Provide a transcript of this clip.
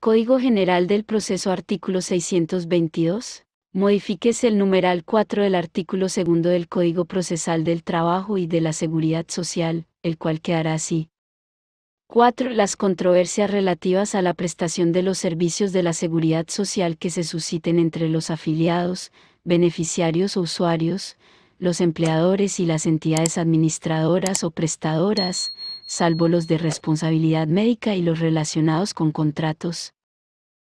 Código General del Proceso Artículo 622. Modifíquese el numeral 4 del artículo 2 del Código Procesal del Trabajo y de la Seguridad Social, el cual quedará así. 4. Las controversias relativas a la prestación de los servicios de la seguridad social que se susciten entre los afiliados, beneficiarios o usuarios, los empleadores y las entidades administradoras o prestadoras, salvo los de responsabilidad médica y los relacionados con contratos,